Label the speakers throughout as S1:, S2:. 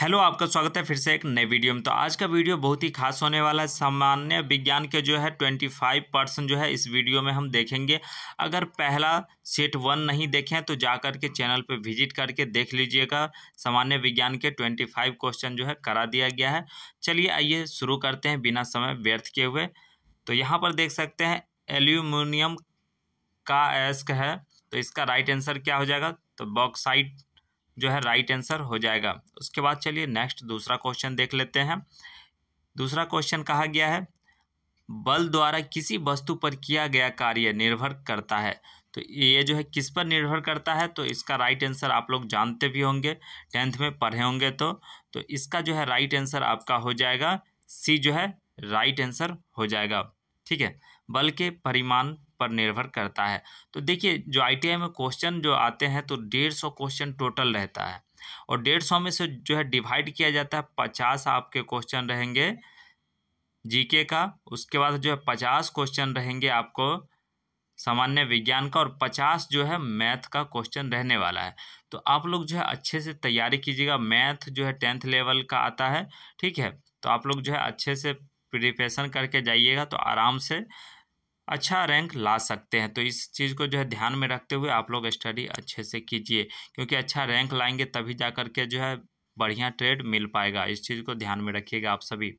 S1: hello आपका स्वागत है फिर से एक नए वीडियो में तो आज का वीडियो बहुत ही खास होने वाला है सामान्य विज्ञान के जो है ट्वेंटी फाइव परसेंट जो है इस वीडियो में हम देखेंगे अगर पहला सेट वन नहीं देखें तो जा कर के चैनल पर विजिट करके देख लीजिएगा सामान्य विज्ञान के ट्वेंटी फाइव क्वेश्चन जो है करा दिया गया है चलिए आइए शुरू करते हैं बिना समय व्यर्थ किए हुए तो यहाँ पर देख सकते हैं एल्यूमिनियम का एस्क है तो इसका राइट आंसर क्या हो जाएगा तो बॉक्साइट जो है राइट आंसर हो जाएगा उसके बाद चलिए नेक्स्ट दूसरा क्वेश्चन देख लेते हैं दूसरा क्वेश्चन कहा गया है बल द्वारा किसी वस्तु पर किया गया कार्य निर्भर करता है तो ये जो है किस पर निर्भर करता है तो इसका राइट आंसर आप लोग जानते भी होंगे टेंथ में पढ़े होंगे तो तो इसका जो है राइट आंसर आपका हो जाएगा सी जो है राइट आंसर हो जाएगा ठीक है बल के परिमाण पर निर्भर करता है तो देखिए जो आई में क्वेश्चन जो आते हैं तो डेढ़ सौ क्वेश्चन टोटल रहता है और डेढ़ सौ में से जो है डिवाइड किया जाता है पचास आपके क्वेश्चन रहेंगे जीके का उसके बाद जो है पचास क्वेश्चन रहेंगे आपको सामान्य विज्ञान का और पचास जो है मैथ का क्वेश्चन रहने वाला है तो आप लोग जो है अच्छे से तैयारी कीजिएगा मैथ जो है टेंथ लेवल का आता है ठीक है तो आप लोग जो है अच्छे से प्रिपेशन करके जाइएगा तो आराम से अच्छा रैंक ला सकते हैं तो इस चीज़ को जो है ध्यान में रखते हुए आप लोग स्टडी अच्छे से कीजिए क्योंकि अच्छा रैंक लाएंगे तभी जा कर के जो है बढ़िया ट्रेड मिल पाएगा इस चीज़ को ध्यान में रखिएगा आप सभी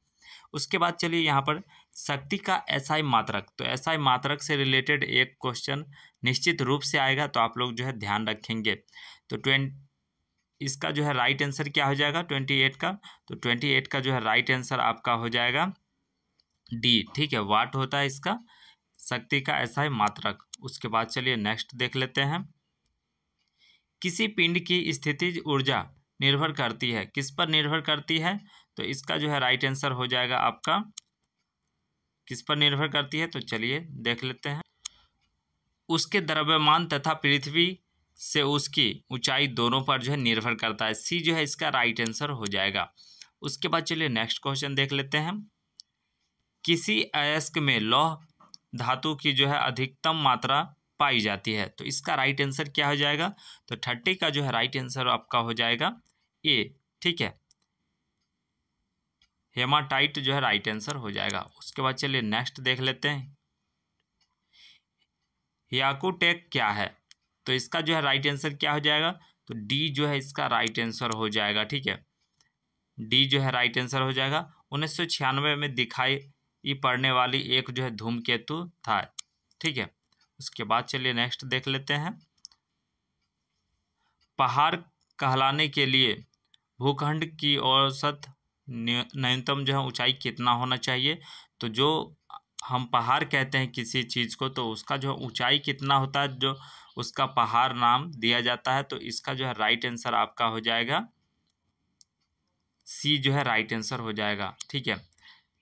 S1: उसके बाद चलिए यहाँ पर शक्ति का एसआई मात्रक तो एसआई मात्रक से रिलेटेड एक क्वेश्चन निश्चित रूप से आएगा तो आप लोग जो है ध्यान रखेंगे तो ट्वें इसका जो है राइट आंसर क्या हो जाएगा ट्वेंटी एट का तो ट्वेंटी एट का जो है राइट आंसर आपका हो जाएगा डी ठीक है वाट होता है इसका शक्ति का ऐसा ही मात्रक उसके बाद चलिए नेक्स्ट देख लेते हैं किसी पिंड की स्थिति ऊर्जा निर्भर करती है किस पर निर्भर करती है तो इसका जो है राइट आंसर हो जाएगा आपका किस पर निर्भर करती है तो चलिए देख लेते हैं उसके द्रव्यमान तथा पृथ्वी से उसकी ऊंचाई दोनों पर जो है निर्भर करता है सी जो है इसका राइट आंसर हो जाएगा उसके बाद चलिए नेक्स्ट क्वेश्चन देख लेते हैं किसी अयस्क में लौह धातु की जो है अधिकतम मात्रा पाई जाती है तो इसका राइट आंसर क्या हो जाएगा तो थर्टी का जो है राइट आंसर आपका हो जाएगा ए ठीक है हेमाटाइट जो है राइट आंसर हो जाएगा उसके बाद चलिए नेक्स्ट देख लेते हैं याकूटेक क्या है तो इसका जो है राइट आंसर क्या हो जाएगा तो डी जो है इसका राइट आंसर हो जाएगा ठीक है डी जो है राइट आंसर हो जाएगा उन्नीस में दिखाई ये पढ़ने वाली एक जो है धूमकेतु था ठीक है उसके बाद चलिए नेक्स्ट देख लेते हैं पहाड़ कहलाने के लिए भूखंड की औसत न्यूनतम जो है ऊंचाई कितना होना चाहिए तो जो हम पहाड़ कहते हैं किसी चीज़ को तो उसका जो है ऊंचाई कितना होता है जो उसका पहाड़ नाम दिया जाता है तो इसका जो है राइट आंसर आपका हो जाएगा सी जो है राइट आंसर हो जाएगा ठीक है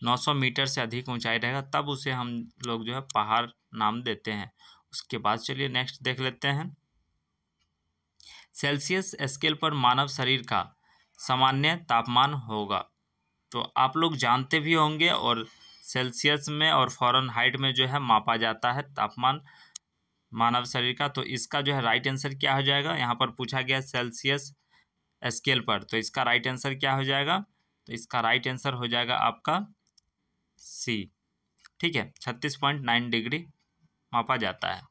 S1: 900 मीटर से अधिक ऊंचाई रहेगा तब उसे हम लोग जो है पहाड़ नाम देते हैं उसके बाद चलिए नेक्स्ट देख लेते हैं सेल्सियस स्केल पर मानव शरीर का सामान्य तापमान होगा तो आप लोग जानते भी होंगे और सेल्सियस में और फॉरन हाइट में जो है मापा जाता है तापमान मानव शरीर का तो इसका जो है राइट आंसर क्या हो जाएगा यहाँ पर पूछा गया सेल्सियस स्केल पर तो इसका राइट आंसर क्या हो जाएगा तो इसका राइट आंसर हो जाएगा आपका सी ठीक है छत्तीस पॉइंट नाइन डिग्री मापा जाता है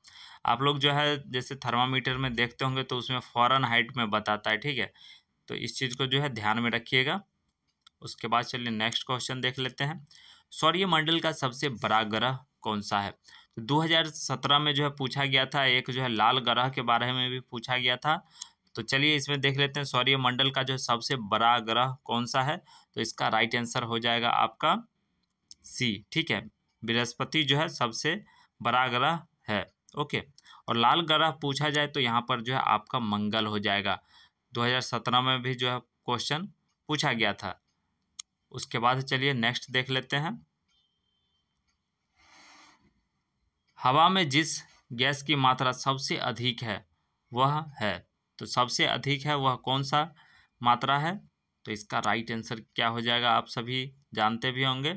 S1: आप लोग जो है जैसे थर्मामीटर में देखते होंगे तो उसमें फ़ौरन हाइट में बताता है ठीक है तो इस चीज़ को जो है ध्यान में रखिएगा उसके बाद चलिए नेक्स्ट क्वेश्चन देख लेते हैं सौर्यमंडल का सबसे बड़ा ग्रह कौन सा है तो 2017 में जो है पूछा गया था एक जो है लाल ग्रह के बारे में भी पूछा गया था तो चलिए इसमें देख लेते हैं सौर्यमंडल का जो सबसे बड़ा ग्रह कौन सा है तो इसका राइट आंसर हो जाएगा आपका सी ठीक है बृहस्पति जो है सबसे बड़ा ग्रह है ओके और लाल ग्रह पूछा जाए तो यहाँ पर जो है आपका मंगल हो जाएगा 2017 में भी जो है क्वेश्चन पूछा गया था उसके बाद चलिए नेक्स्ट देख लेते हैं हवा में जिस गैस की मात्रा सबसे अधिक है वह है तो सबसे अधिक है वह कौन सा मात्रा है तो इसका राइट आंसर क्या हो जाएगा आप सभी जानते भी होंगे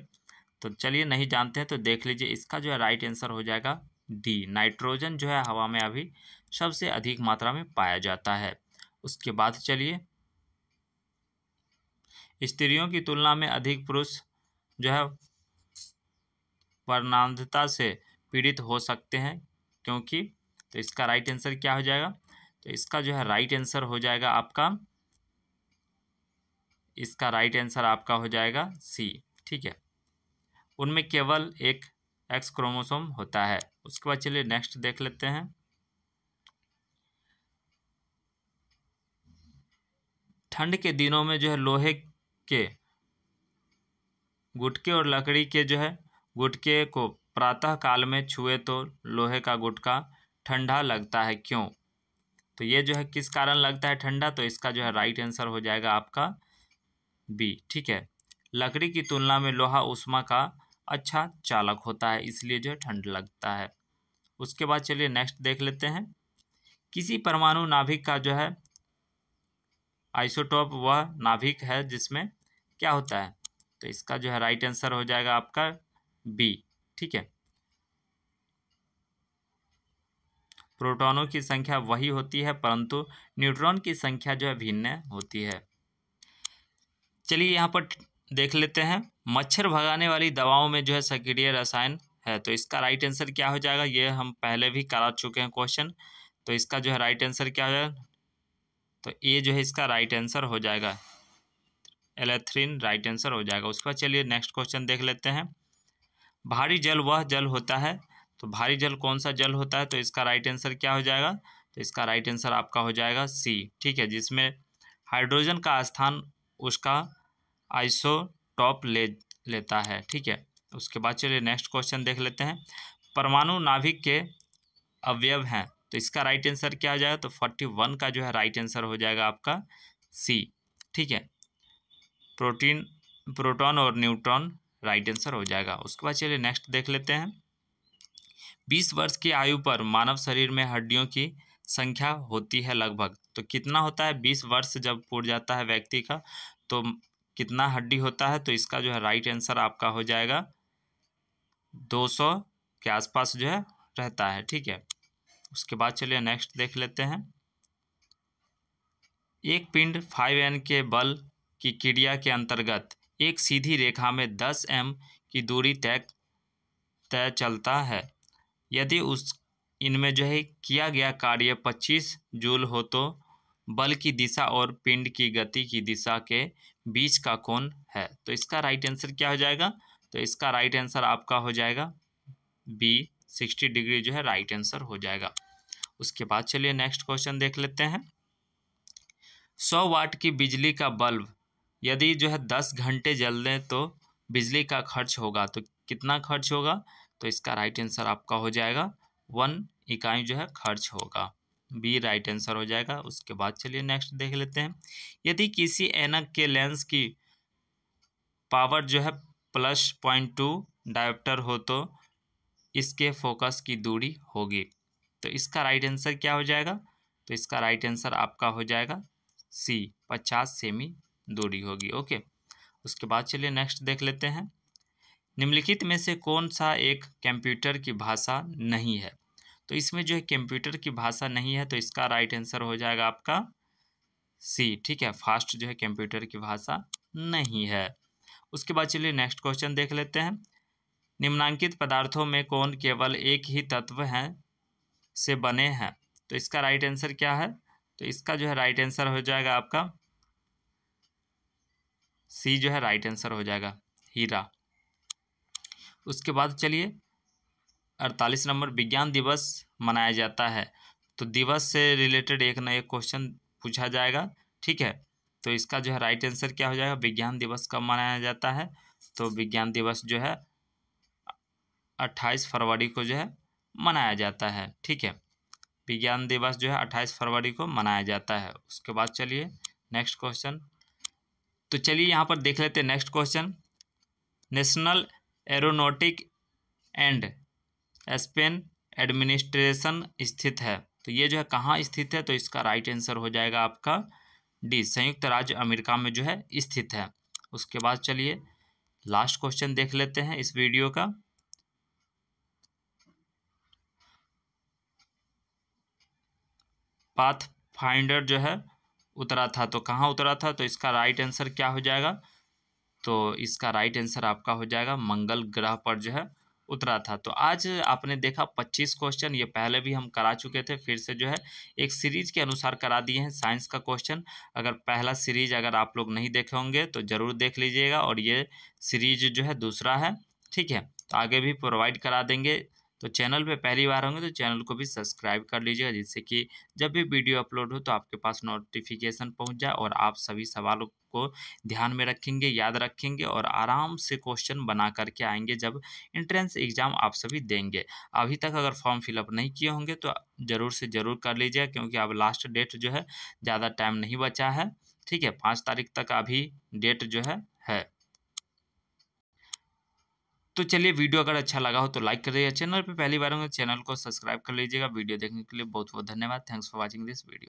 S1: तो चलिए नहीं जानते हैं तो देख लीजिए इसका जो है राइट आंसर हो जाएगा डी नाइट्रोजन जो है हवा में अभी सबसे अधिक मात्रा में पाया जाता है उसके बाद चलिए स्त्रियों की तुलना में अधिक पुरुष जो है वर्णांधता से पीड़ित हो सकते हैं क्योंकि तो इसका राइट आंसर क्या हो जाएगा तो इसका जो है राइट आंसर हो जाएगा आपका इसका राइट आंसर आपका हो जाएगा सी ठीक है उनमें केवल एक एक्स क्रोमोसोम होता है उसके बाद चलिए नेक्स्ट देख लेते हैं ठंड के दिनों में जो है लोहे के गुटके और लकड़ी के जो है गुटके को प्रातः काल में छुए तो लोहे का गुटका ठंडा लगता है क्यों तो ये जो है किस कारण लगता है ठंडा तो इसका जो है राइट आंसर हो जाएगा आपका बी ठीक है लकड़ी की तुलना में लोहा उष्मा का अच्छा चालक होता है इसलिए जो है ठंड लगता है उसके बाद चलिए नेक्स्ट देख लेते हैं किसी परमाणु नाभिक का जो है आइसोटॉप वह नाभिक है जिसमें क्या होता है तो इसका जो है राइट आंसर हो जाएगा आपका बी ठीक है प्रोटॉनों की संख्या वही होती है परंतु न्यूट्रॉन की संख्या जो है भिन्न होती है चलिए यहाँ पर देख लेते हैं मच्छर भगाने वाली दवाओं में जो है सक्रिय रसायन है तो इसका राइट आंसर क्या हो जाएगा ये हम पहले भी करा चुके हैं क्वेश्चन तो इसका जो है राइट आंसर क्या हो जाएगा तो ये जो है इसका राइट आंसर हो जाएगा एलेथ्रीन राइट आंसर हो जाएगा उसके बाद चलिए नेक्स्ट क्वेश्चन देख लेते हैं भारी जल वह जल होता है तो भारी जल कौन सा जल होता है तो इसका राइट आंसर क्या हो जाएगा तो इसका राइट आंसर आपका हो जाएगा सी ठीक है जिसमें हाइड्रोजन का स्थान उसका आइसो टॉप ले लेता है ठीक है उसके बाद चलिए नेक्स्ट क्वेश्चन देख लेते हैं परमाणु नाभिक के अवयव हैं तो इसका राइट आंसर क्या हो जाएगा तो फोर्टी वन का जो है राइट आंसर हो जाएगा आपका सी ठीक है प्रोटीन प्रोटॉन और न्यूट्रॉन राइट आंसर हो जाएगा उसके बाद चलिए नेक्स्ट देख लेते हैं बीस वर्ष की आयु पर मानव शरीर में हड्डियों की संख्या होती है लगभग तो कितना होता है बीस वर्ष जब पूर्ण जाता है व्यक्ति का तो कितना हड्डी होता है तो इसका जो है राइट आंसर आपका हो जाएगा 200 के आसपास जो है रहता है ठीक है उसके बाद चलिए नेक्स्ट देख लेते हैं एक पिंड फाइव एन के बल की क्रिया के अंतर्गत एक सीधी रेखा में दस एम की दूरी तय तय चलता है यदि उस इनमें जो है किया गया कार्य पच्चीस जूल हो तो बल की दिशा और पिंड की गति की दिशा के बीच का कोण है तो इसका राइट आंसर क्या हो जाएगा तो इसका राइट आंसर आपका हो जाएगा बी सिक्सटी डिग्री जो है राइट आंसर हो जाएगा उसके बाद चलिए नेक्स्ट क्वेश्चन देख लेते हैं सौ वाट की बिजली का बल्ब यदि जो है दस घंटे जल दें तो बिजली का खर्च होगा तो कितना खर्च होगा तो इसका राइट आंसर आपका हो जाएगा वन इकाई जो है खर्च होगा बी राइट आंसर हो जाएगा उसके बाद चलिए नेक्स्ट देख लेते हैं यदि किसी एनक के लेंस की पावर जो है प्लस पॉइंट टू डायोप्टर हो तो इसके फोकस की दूरी होगी तो इसका राइट आंसर क्या हो जाएगा तो इसका राइट आंसर आपका हो जाएगा सी पचास सेमी दूरी होगी ओके उसके बाद चलिए नेक्स्ट देख लेते हैं निम्नलिखित में से कौन सा एक कंप्यूटर की भाषा नहीं है तो इसमें जो है कंप्यूटर की भाषा नहीं है तो इसका राइट आंसर हो जाएगा आपका सी ठीक है फास्ट जो है कंप्यूटर की भाषा नहीं है उसके बाद चलिए नेक्स्ट क्वेश्चन देख लेते हैं निम्नांकित पदार्थों में कौन केवल एक ही तत्व हैं से बने हैं तो इसका राइट आंसर क्या है तो इसका जो है राइट आंसर हो जाएगा आपका सी जो है राइट आंसर हो जाएगा हीरा उसके बाद चलिए अड़तालीस नंबर विज्ञान दिवस मनाया जाता है तो दिवस से रिलेटेड एक ना एक क्वेश्चन पूछा जाएगा ठीक है तो इसका जो है राइट आंसर क्या हो जाएगा विज्ञान दिवस कब मनाया जाता है तो विज्ञान दिवस जो है अट्ठाईस फरवरी को जो है मनाया जाता है ठीक है विज्ञान दिवस जो है अट्ठाईस फरवरी को मनाया जाता है उसके बाद चलिए नेक्स्ट क्वेश्चन तो चलिए यहाँ पर देख लेते हैं next question National Aeronautic and Space Administration स्थित है तो ये जो है कहाँ स्थित है तो इसका राइट आंसर हो जाएगा आपका डी संयुक्त राज्य अमेरिका में जो है स्थित है उसके बाद चलिए लास्ट क्वेश्चन देख लेते हैं इस वीडियो का पाथ फाइंडर जो है उतरा था तो कहाँ उतरा था तो इसका राइट आंसर क्या हो जाएगा तो इसका राइट आंसर आपका हो जाएगा मंगल ग्रह पर जो है उतरा था तो आज आपने देखा पच्चीस क्वेश्चन ये पहले भी हम करा चुके थे फिर से जो है एक सीरीज के अनुसार करा दिए हैं साइंस का क्वेश्चन अगर पहला सीरीज अगर आप लोग नहीं देखे होंगे तो ज़रूर देख लीजिएगा और ये सीरीज जो है दूसरा है ठीक है तो आगे भी प्रोवाइड करा देंगे तो चैनल पे पहली बार होंगे तो चैनल को भी सब्सक्राइब कर लीजिएगा जिससे कि जब भी वीडियो अपलोड हो तो आपके पास नोटिफिकेशन पहुंच जाए और आप सभी सवालों को ध्यान में रखेंगे याद रखेंगे और आराम से क्वेश्चन बना करके आएंगे जब इंट्रेंस एग्ज़ाम आप सभी देंगे अभी तक अगर फॉर्म फिलअप नहीं किए होंगे तो ज़रूर से ज़रूर कर लीजिएगा क्योंकि अब लास्ट डेट जो है ज़्यादा टाइम नहीं बचा है ठीक है पाँच तारीख तक अभी डेट जो है है तो चलिए वीडियो अगर अच्छा लगा हो तो लाइक कर दीजिएगा चैनल पर पहली बार होंगे तो चैनल को सब्सक्राइब कर लीजिएगा वीडियो देखने के लिए बहुत बहुत धन्यवाद thanks for watching this video